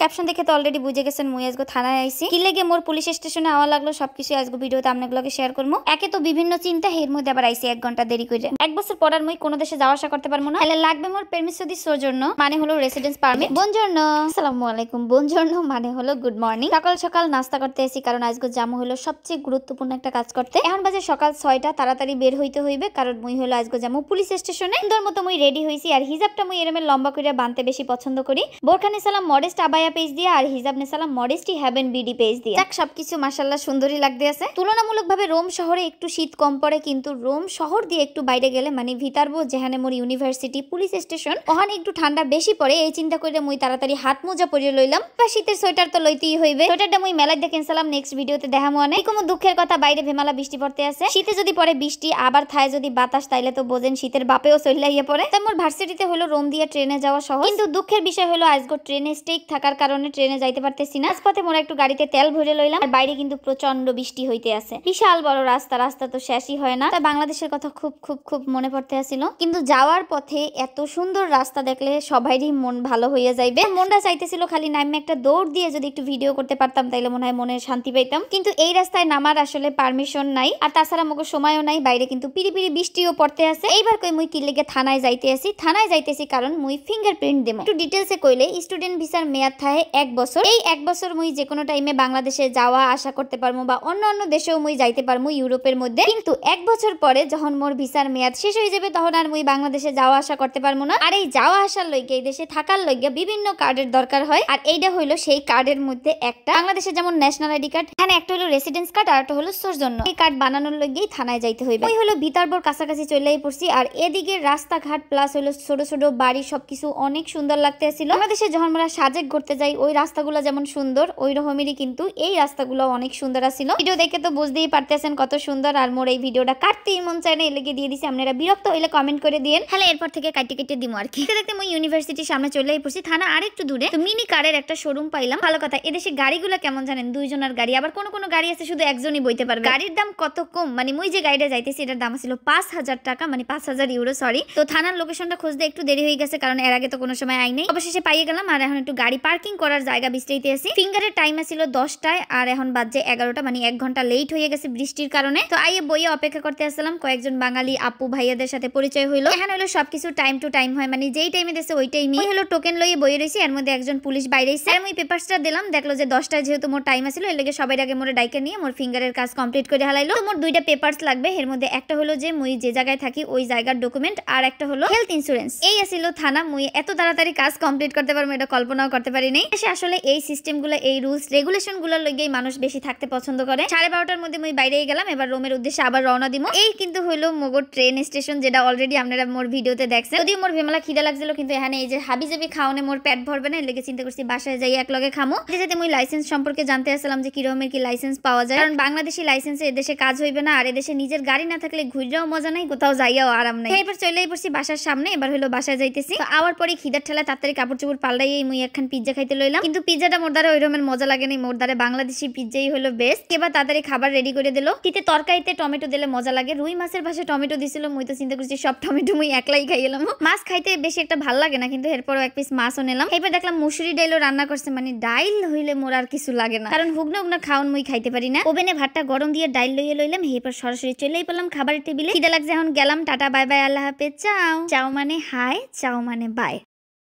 caption দেখে তো already বুঝে গেছেন মুই আজকে থানায় আইসি কি লেগে মোর পুলিশ স্টেশনে আওয়া লাগলো সবকিছু আজকে ভিডিওতে আপনাগুলোকে শেয়ার করবো একে তো বিভিন্ন চিন্তা হের মধ্যে আবার আইসি এক ঘন্টা দেরি করে এক বছর পরার মুই কোনো দেশে যাওয়া আসা করতে পারবো না তাহলে লাগবে মোর পেরমিসদি সৌজন্য মানে হলো রেসিডেন্স পারমিট বনজর্ণ আসসালামু আলাইকুম বনজর্ণ মানে হলো গুড মর্নিং সকাল সকাল নাস্তা করতে আসি কারণ আজকে জামু হলো সবচেয়ে গুরুত্বপূর্ণ একটা কাজ করতে এখন বাজে সকাল ছয়টা তাড়াতাড়ি বের হইতে হইবে কারণ মুই হলো আজকে জামু পুলিশ স্টেশনে সুন্দর মতো মুই রেডি হইছি আর হিজাবটা মুই এরমের লম্বা করে বানতে বেশি পছন্দ করি বোরখানি সালাম মডেস্ট আবায়া ইন্ডিয়া পেজ দিয়ে আর হিজাব নেসালাম মডেস্টি হ্যাভেন বিডি পেজ দিয়ে দেখ সবকিছু মাসাল্লাহ সুন্দরী লাগতে আছে তুলনামূলকভাবে রোম শহরে একটু শীত কম পড়ে কিন্তু রোম শহর দিয়ে একটু বাইরে গেলে মানে ভিতারব যেখানে মোর ইউনিভার্সিটি পুলিশ স্টেশন ওখানে একটু ঠান্ডা বেশি পড়ে এই চিন্তা করে মুই তাড়াতাড়ি হাত মোজা পরিয়ে লইলাম বা শীতের সোয়েটার তো লইতেই হইবে সোয়েটারটা মুই মেলাই দেখেন সালাম নেক্সট ভিডিওতে দেখা মনে কোনো দুঃখের কথা বাইরে ভেমালা বৃষ্টি পড়তে আছে শীতে যদি পরে বৃষ্টি আবার থায় যদি বাতাস তাইলে তো বোঝেন শীতের বাপেও চলিয়া পড়ে তাই মোর ভার্সিটিতে হলো রোম দিয়ে ট্রেনে যাওয়া সহজ কিন্তু দুঃখের বিষয় হলো আজগো ট্রেনে স্টেক থাকার কারণে ট্রেনে যাইতে পারতেছি না রাজপথে মোরা একটু গাড়িতে তেল ভরে লইলাম আর বাইরে কিন্তু প্রচন্ড বৃষ্টি হইতে আছে বিশাল বড় রাস্তা রাস্তা তো শেষই হয় না তাই বাংলাদেশের কথা খুব খুব খুব মনে পড়তে আসিল কিন্তু যাওয়ার পথে এত সুন্দর রাস্তা দেখলে সবাইরই মন ভালো হয়ে যাইবে মনটা চাইতেছিল খালি নামে একটা দৌড় দিয়ে যদি একটু ভিডিও করতে পারতাম তাইলে মনে হয় মনে শান্তি পাইতাম কিন্তু এই রাস্তায় নামার আসলে পারমিশন নাই আর তাছাড়া মোকে সময়ও নাই বাইরে কিন্তু পিড়ি পিড়ি বৃষ্টিও পড়তে আছে এইবার কই মুই কিলেগে থানায় যাইতে আসি থানায় যাইতেছি কারণ মুই ফিঙ্গারপ্রিন্ট দেবো একটু ডিটেলসে কইলে স্টুডেন্ট ভিসার মেয়াদ থাকে থাকে এক বছর এই এক বছর মুই যে কোনো টাইমে বাংলাদেশে যাওয়া আসা করতে পারবো বা অন্য অন্য দেশেও মুই যাইতে পারবো ইউরোপের মধ্যে কিন্তু এক বছর পরে যখন মোর ভিসার মেয়াদ শেষ হয়ে যাবে তখন আর মুই বাংলাদেশে যাওয়া আসা করতে পারবো না আর এই যাওয়া আসার লইগে এই দেশে থাকার লইগে বিভিন্ন কার্ডের দরকার হয় আর এইটা হইলো সেই কার্ডের মধ্যে একটা বাংলাদেশে যেমন ন্যাশনাল আইডি কার্ড এখানে একটা হলো রেসিডেন্স কার্ড আর একটা হলো জন্য এই কার্ড বানানোর লইগেই থানায় যাইতে হইবে ওই হলো বিতারবর কাছাকাছি চলেই পড়ছি আর এদিকে রাস্তাঘাট প্লাস হলো ছোট ছোট বাড়ি সবকিছু অনেক সুন্দর লাগতে আসছিল দেশে যখন আমরা সাজেক ঘুরতে যাই ওই রাস্তাগুলো যেমন সুন্দর ওই রকমেরই কিন্তু এই রাস্তাগুলো অনেক সুন্দর আসিল ভিডিও দেখে তো বুঝতেই পারতেছেন কত সুন্দর আর মোর এই ভিডিওটা কাটতেই মন চায় না এলেকে দিয়ে দিছি আপনারা বিরক্ত হইলে কমেন্ট করে দিন হ্যাঁ এরপর থেকে কাটি কেটে দিমো আর কি দেখতে মই ইউনিভার্সিটির সামনে চলে পড়ছি থানা আর একটু দূরে তো মিনি কারের একটা শোরুম পাইলাম ভালো কথা এদেশে গাড়িগুলো কেমন জানেন দুইজনের গাড়ি আবার কোনো কোনো গাড়ি আছে শুধু একজনই বইতে পারবে গাড়ির দাম কত কম মানে মুই যে গাড়িটা যাইতেছি এটার দাম ছিল পাঁচ হাজার টাকা মানে পাঁচ হাজার ইউরো সরি তো থানার লোকেশনটা খুঁজতে একটু দেরি হয়ে গেছে কারণ এর আগে তো কোনো সময় আই নেই অবশেষে পাইয়ে গেলাম আর এখন একটু গাড়ি পার্কিং পার্কিং করার জায়গা বৃষ্টিতে আসি ফিঙ্গারের টাইম আসছিল দশটায় আর এখন বাজে এগারোটা মানে এক ঘন্টা লেট হয়ে গেছে বৃষ্টির কারণে তো আইয়ে বইয়ে অপেক্ষা করতে আসলাম কয়েকজন বাঙালি আপু ভাইয়াদের সাথে পরিচয় হইলো এখানে হলো সবকিছু টাইম টু টাইম হয় মানে যেই টাইমে দেশে ওই টাইমে হলো টোকেন লইয়ে বই রয়েছে এর মধ্যে একজন পুলিশ বাইরে স্যার আমি পেপারসটা দিলাম দেখলো যে দশটায় যেহেতু মোর টাইম আসছিল এর লেগে সবাই আগে মোর ডাইকে নিয়ে মোর ফিঙ্গারের কাজ কমপ্লিট করে হালাইলো মোর দুইটা পেপারস লাগবে এর মধ্যে একটা হলো যে মুই যে জায়গায় থাকি ওই জায়গার ডকুমেন্ট আর একটা হলো হেলথ ইন্স্যুরেন্স এই আসিল থানা মুই এত তাড়াতাড়ি কাজ কমপ্লিট করতে পারবো এটা কল্পনাও করতে পারি করে নেই সে আসলে এই সিস্টেমগুলো এই রুলস রেগুলেশনগুলোর লেগেই মানুষ বেশি থাকতে পছন্দ করে সাড়ে বারোটার মধ্যে আমি বাইরে গেলাম এবার রোমের উদ্দেশ্যে আবার রওনা দিব এই কিন্তু হলো মোগর ট্রেন স্টেশন যেটা অলরেডি আপনারা মোর ভিডিওতে দেখছেন যদিও মোর ভেমালা খিদা লাগছিল কিন্তু এখানে এই যে হাবি জাবি খাওয়ানে মোর প্যাট ভরবে না লেগে চিন্তা করছি বাসায় যাই এক লগে খামো যাতে আমি লাইসেন্স সম্পর্কে জানতে আসলাম যে কিরকমের কি লাইসেন্স পাওয়া যায় কারণ বাংলাদেশি লাইসেন্সে এদেশে কাজ হইবে না আর এদেশে নিজের গাড়ি না থাকলে ঘুরলেও মজা নাই কোথাও যাইয়াও আরাম নাই এবার চলেই পড়ছি বাসার সামনে এবার হলো বাসায় যাইতেছি আওয়ার পরে খিদার ঠেলা তাড়াতাড়ি কাপড় চোপড় পাল্লাই মুই একখান পিজ্জা খাইতে লইলাম কিন্তু পিজাটা মোর দ্বারা রকমের মজা লাগে নাই মোর দ্বারা বাংলাদেশি পিজ্জাই হলো বেস্ট এবার তাড়াতাড়ি খাবার রেডি করে দিল শীতে তরকারিতে টমেটো দিলে মজা লাগে রুই মাছের পাশে টমেটো দিছিল মুই তো চিন্তা করছি সব টমেটো মুই একলাই খাই এলাম মাছ খাইতে বেশি একটা ভাল লাগে না কিন্তু এরপরও এক পিস মাছও নিলাম এবার দেখলাম মুসুরি ডাইলও রান্না করছে মানে ডাইল হইলে মোর আর কিছু লাগে না কারণ হুগনো হুগনা খাওন মুই খাইতে পারি না ওভেনে ভাতটা গরম দিয়ে ডাইল লইয়ে লইলাম এরপর সরাসরি চলেই পেলাম খাবারের টেবিলে খিদে লাগছে এখন গেলাম টাটা বাই বাই আল্লাহ হাফেজ চাও চাও মানে হাই চাও মানে বাই